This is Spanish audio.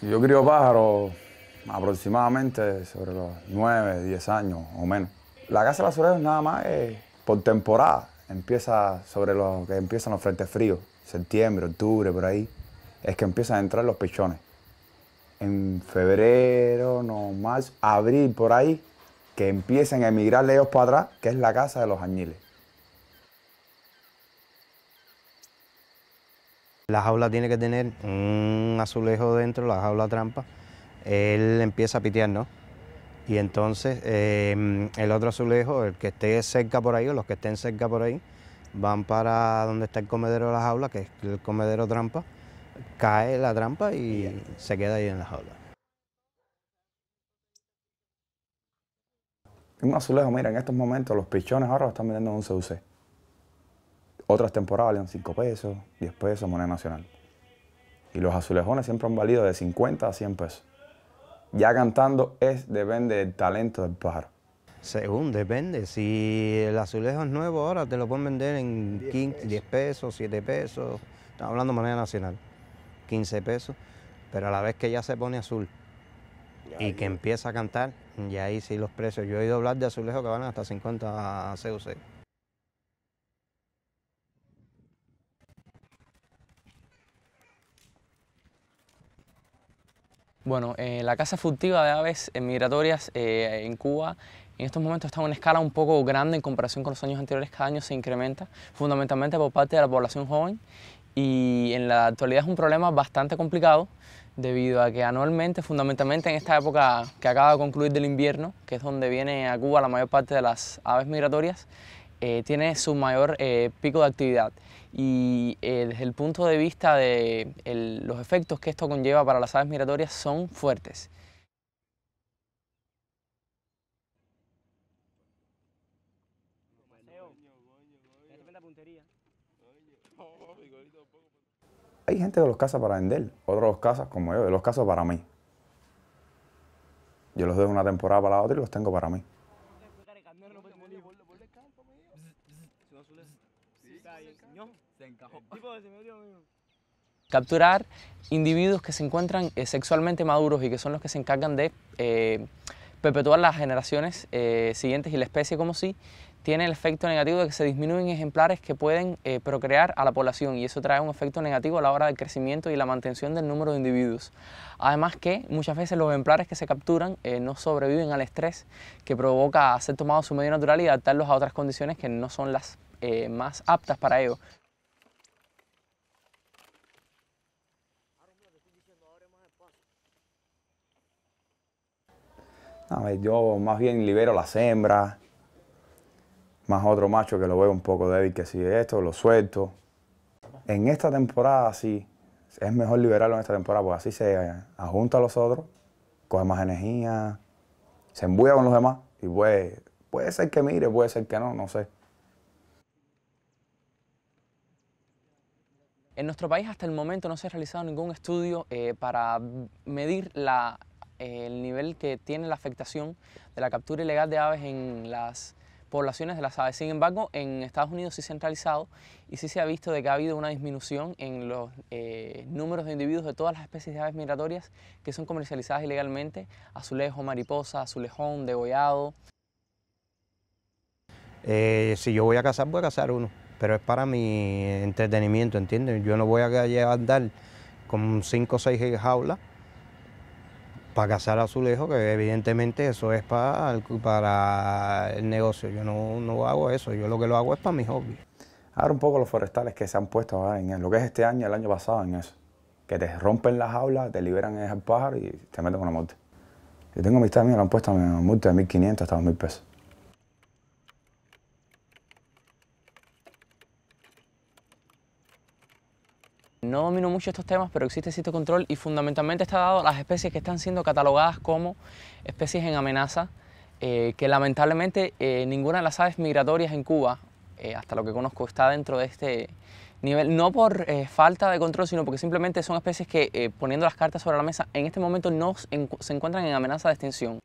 Yo crío pájaros aproximadamente sobre los 9, 10 años o menos. La casa de las orejas nada más es por temporada. Empieza sobre los que empiezan los frentes fríos, septiembre, octubre, por ahí, es que empiezan a entrar los pichones. En febrero, no, más, abril, por ahí, que empiezan a emigrar lejos para atrás, que es la casa de los añiles. La jaula tiene que tener un azulejo dentro, la jaula trampa. Él empieza a pitear, ¿no? Y entonces em, el otro azulejo, el que esté cerca por ahí o los que estén cerca por ahí, van para donde está el comedero de la jaula, que es el comedero trampa, cae la trampa y se queda ahí en la jaula. Un azulejo, mira, en estos momentos los pichones ahora están metiendo en un CUC. Otras temporadas valían 5 pesos, 10 pesos, moneda nacional. Y los azulejones siempre han valido de 50 a 100 pesos. Ya cantando es depende del talento del pájaro. Según, depende. Si el azulejo es nuevo ahora, te lo pueden vender en 10 pesos. 7 pesos. Estamos hablando de moneda nacional. 15 pesos. Pero a la vez que ya se pone azul y que empieza a cantar, y ahí sí los precios. Yo he oído hablar de azulejos que van hasta 50 CUC. Bueno, eh, la caza furtiva de aves eh, migratorias eh, en Cuba en estos momentos está en una escala un poco grande en comparación con los años anteriores, cada año se incrementa, fundamentalmente por parte de la población joven y en la actualidad es un problema bastante complicado debido a que anualmente, fundamentalmente en esta época que acaba de concluir del invierno, que es donde viene a Cuba la mayor parte de las aves migratorias, eh, tiene su mayor eh, pico de actividad. Y eh, desde el punto de vista de los efectos que esto conlleva para las aves migratorias son fuertes. Hay gente que los caza para vender, otros los cazas como yo, los cazo para mí. Yo los dejo una temporada para la otra y los tengo para mí. Capturar individuos que se encuentran eh, sexualmente maduros y que son los que se encargan de eh, perpetuar las generaciones eh, siguientes y la especie como si tiene el efecto negativo de que se disminuyen ejemplares que pueden procrear a la población y eso trae un efecto negativo a la hora del crecimiento y la mantención del número de individuos. Además que muchas veces los ejemplares que se capturan no sobreviven al estrés que provoca ser tomados su medio natural y adaptarlos a otras condiciones que no son las más aptas para ello. ver, yo más bien libero las hembras, más otro macho que lo veo un poco débil que si esto, lo suelto. En esta temporada sí, es mejor liberarlo en esta temporada porque así se ajunta a los otros, coge más energía, se embuya con los demás y puede, puede ser que mire, puede ser que no, no sé. En nuestro país hasta el momento no se ha realizado ningún estudio eh, para medir la el nivel que tiene la afectación de la captura ilegal de aves en las poblaciones de las aves. Sin embargo, en Estados Unidos sí se ha y sí se ha visto de que ha habido una disminución en los eh, números de individuos de todas las especies de aves migratorias que son comercializadas ilegalmente, azulejo, mariposa, azulejón, degollado. Eh, si yo voy a cazar, voy a cazar uno, pero es para mi entretenimiento, ¿entiendes? Yo no voy a llevar con cinco o seis jaulas para cazar azulejos, que evidentemente eso es para el, negocio. Yo no, hago eso, yo lo que lo hago es para mi hobby. Ahora un poco los forestales que se han puesto ah, en lo que es este año, el año pasado, en eso. Que te rompen las jaulas, te liberan el pájaro y te meten con la muerte. Yo tengo amistad mía, que han puesto en multa de 1.500 hasta 2.000 pesos. No domino mucho estos temas, pero existe cierto control y fundamentalmente está dado a las especies que están siendo catalogadas como especies en amenaza, eh, que lamentablemente eh, ninguna de las aves migratorias en Cuba, eh, hasta lo que conozco, está dentro de este nivel, no por falta de control, sino porque simplemente son especies que, poniendo las cartas sobre la mesa, en este momento no se encuentran en amenaza de extinción.